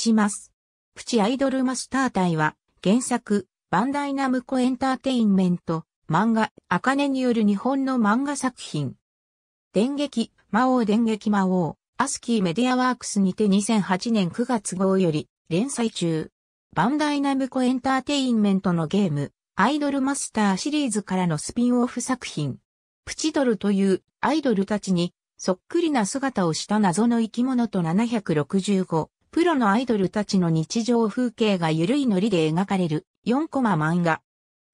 チマス。プチアイドルマスター隊は、原作、バンダイナムコエンターテインメント、漫画、アカネによる日本の漫画作品。電撃、魔王電撃魔王、アスキーメディアワークスにて2008年9月号より、連載中。バンダイナムコエンターテインメントのゲーム、アイドルマスターシリーズからのスピンオフ作品。プチドルというアイドルたちに、そっくりな姿をした謎の生き物と765プロのアイドルたちの日常風景がゆるいノリで描かれる4コマ漫画。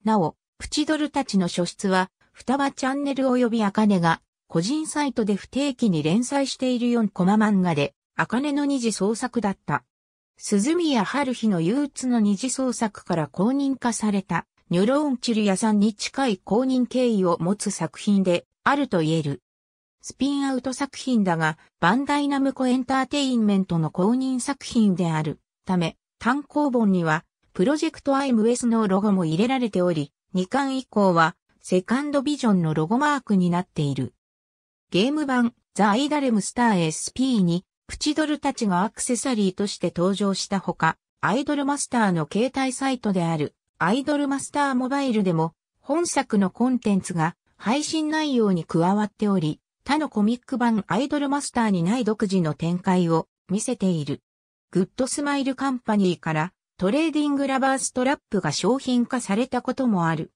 なお、プチドルたちの書出は、双葉チャンネル及びアカネが、個人サイトで不定期に連載している4コマ漫画で、アカネの二次創作だった。鈴宮春日の憂鬱の二次創作から公認化された、ニュローンチュリアさんに近い公認経緯を持つ作品で、あると言える。スピンアウト作品だが、バンダイナムコエンターテインメントの公認作品であるため、単行本には、プロジェクト IMS のロゴも入れられており、2巻以降は、セカンドビジョンのロゴマークになっている。ゲーム版、ザ・アイダレムスター SP に、プチドルたちがアクセサリーとして登場したほか、アイドルマスターの携帯サイトである、アイドルマスターモバイルでも、本作のコンテンツが配信内容に加わっており、他のコミック版アイドルマスターにない独自の展開を見せている。グッドスマイルカンパニーからトレーディングラバーストラップが商品化されたこともある。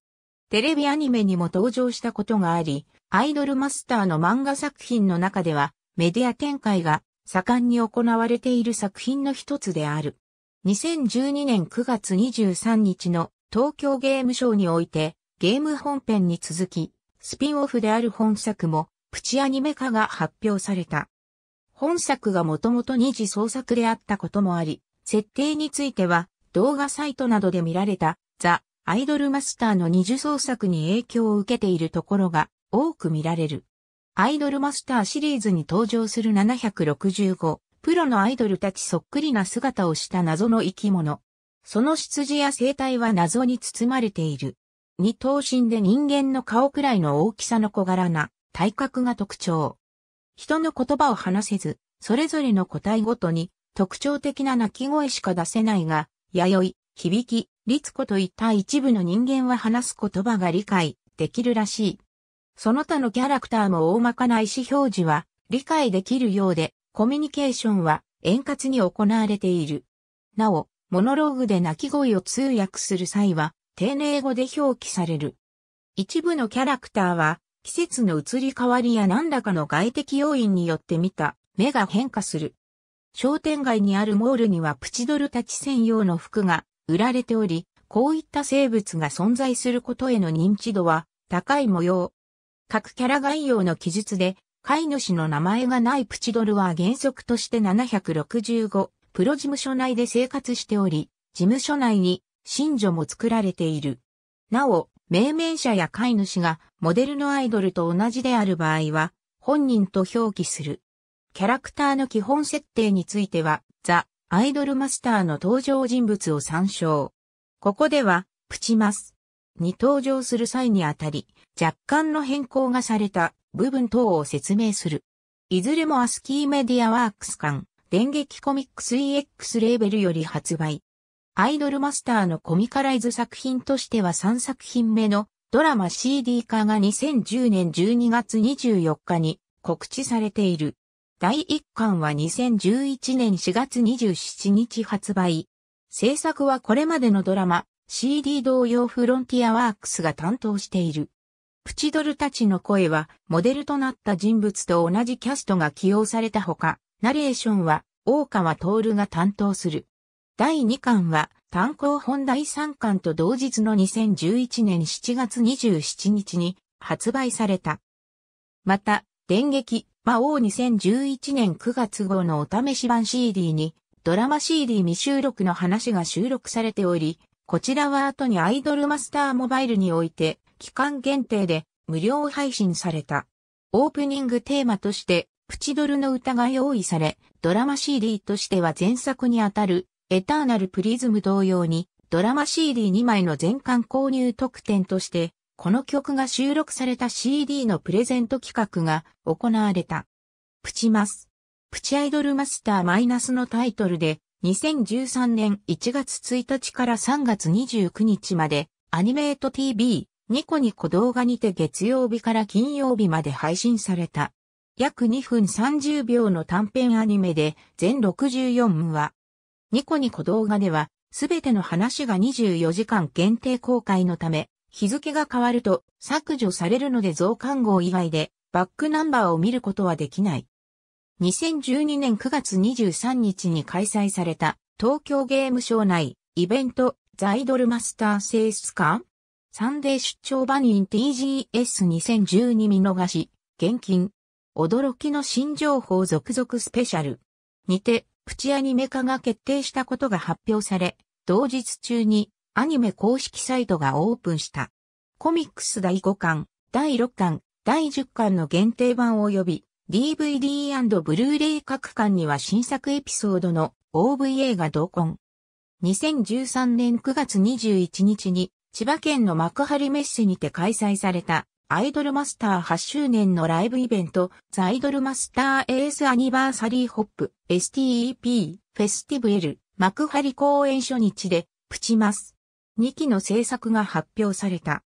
テレビアニメにも登場したことがあり、アイドルマスターの漫画作品の中ではメディア展開が盛んに行われている作品の一つである。2012年9月23日の東京ゲームショーにおいてゲーム本編に続き、スピンオフである本作もプチアニメ化が発表された。本作がもともと二次創作であったこともあり、設定については動画サイトなどで見られたザ・アイドルマスターの二次創作に影響を受けているところが多く見られる。アイドルマスターシリーズに登場する765、プロのアイドルたちそっくりな姿をした謎の生き物。その出自や生態は謎に包まれている。二頭身で人間の顔くらいの大きさの小柄な体格が特徴。人の言葉を話せず、それぞれの個体ごとに特徴的な鳴き声しか出せないが、弥生、響き、律子といった一部の人間は話す言葉が理解できるらしい。その他のキャラクターも大まかな意思表示は理解できるようで、コミュニケーションは円滑に行われている。なお、モノローグで鳴き声を通訳する際は、丁寧語で表記される。一部のキャラクターは、季節の移り変わりや何らかの外的要因によって見た目が変化する。商店街にあるモールにはプチドルたち専用の服が売られており、こういった生物が存在することへの認知度は高い模様。各キャラ概要の記述で、飼い主の名前がないプチドルは原則として765、プロ事務所内で生活しており、事務所内に、新所も作られている。なお、命名者や飼い主がモデルのアイドルと同じである場合は、本人と表記する。キャラクターの基本設定については、ザ・アイドルマスターの登場人物を参照。ここでは、プチマスに登場する際にあたり、若干の変更がされた部分等を説明する。いずれもアスキーメディアワークス間、電撃コミックス EX レーベルより発売。アイドルマスターのコミカライズ作品としては3作品目のドラマ CD 化が2010年12月24日に告知されている。第1巻は2011年4月27日発売。制作はこれまでのドラマ CD 同様フロンティアワークスが担当している。プチドルたちの声はモデルとなった人物と同じキャストが起用されたほか、ナレーションは大川徹が担当する。第2巻は単行本第3巻と同日の2011年7月27日に発売された。また、電撃、魔王2011年9月号のお試し版 CD にドラマ CD 未収録の話が収録されており、こちらは後にアイドルマスターモバイルにおいて期間限定で無料配信された。オープニングテーマとしてプチドルの歌が用意され、ドラマ CD としては前作にあたるエターナルプリズム同様に、ドラマ CD2 枚の全館購入特典として、この曲が収録された CD のプレゼント企画が行われた。プチマス。プチアイドルマスターマイナスのタイトルで、2013年1月1日から3月29日まで、アニメート TV、ニコニコ動画にて月曜日から金曜日まで配信された。約2分30秒の短編アニメで、全64話。ニコニコ動画では、すべての話が24時間限定公開のため、日付が変わると削除されるので増刊号以外でバックナンバーを見ることはできない。2012年9月23日に開催された東京ゲームショー内イベントザイドルマスター性質館サンデー出張バニー TGS2012 見逃し、現金、驚きの新情報続々スペシャル。にて、プチアニメ化が決定したことが発表され、同日中にアニメ公式サイトがオープンした。コミックス第5巻、第6巻、第10巻の限定版及び DVD& ブルーレイ各巻には新作エピソードの OVA が同梱。2013年9月21日に千葉県の幕張メッセにて開催されたアイドルマスター8周年のライブイベント、ザ・アイドルマスターエースアニバーサリーホップ、STEP、フェスティブエル、幕張公演初日で、プチマス。2期の制作が発表された。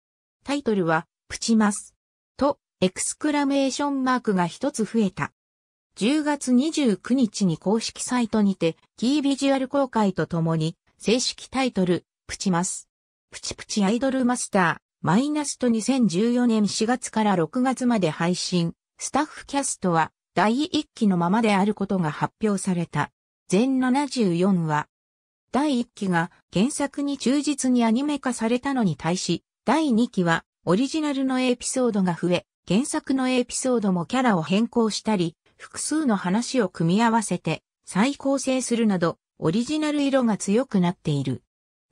タイトルは、プチマス。と、エクスクラメーションマークが一つ増えた。10月29日に公式サイトにて、キービジュアル公開とともに、正式タイトル、プチマス。プチプチアイドルマスター。マイナスと2014年4月から6月まで配信、スタッフキャストは第1期のままであることが発表された。全74話。第1期が原作に忠実にアニメ化されたのに対し、第2期はオリジナルのエピソードが増え、原作のエピソードもキャラを変更したり、複数の話を組み合わせて再構成するなど、オリジナル色が強くなっている。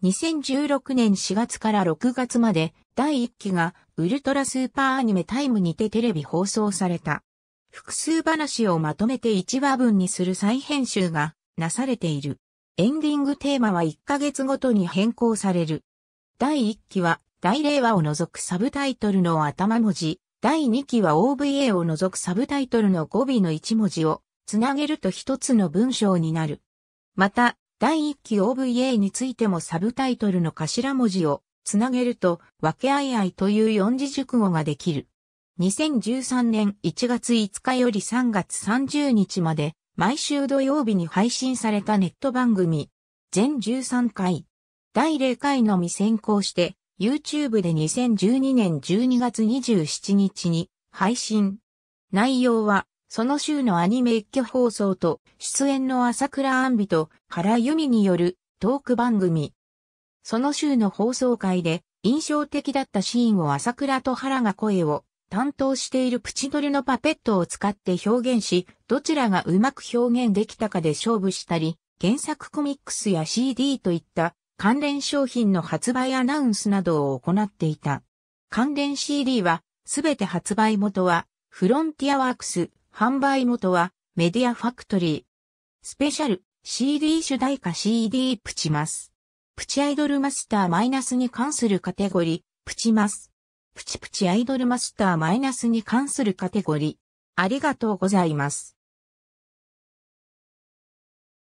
2016年4月から6月まで第1期がウルトラスーパーアニメタイムにてテレビ放送された。複数話をまとめて1話分にする再編集がなされている。エンディングテーマは1ヶ月ごとに変更される。第1期は大令和を除くサブタイトルの頭文字、第2期は OVA を除くサブタイトルの語尾の1文字をつなげると一つの文章になる。また、第1期 OVA についてもサブタイトルの頭文字をつなげると、分けあいあいという四字熟語ができる。2013年1月5日より3月30日まで、毎週土曜日に配信されたネット番組、全13回。第0回のみ先行して、YouTube で2012年12月27日に配信。内容はその週のアニメ一挙放送と、出演の朝倉安美と原由美によるトーク番組。その週の放送会で、印象的だったシーンを朝倉と原が声を担当しているプチドリのパペットを使って表現し、どちらがうまく表現できたかで勝負したり、原作コミックスや CD といった関連商品の発売アナウンスなどを行っていた。関連 CD は、すべて発売元は、フロンティアワークス、販売元はメディアファクトリー。スペシャル CD 主題歌 CD プチマス。プチアイドルマスターマイナスに関するカテゴリー、プチマス。プチプチアイドルマスターマイナスに関するカテゴリー。ありがとうございます。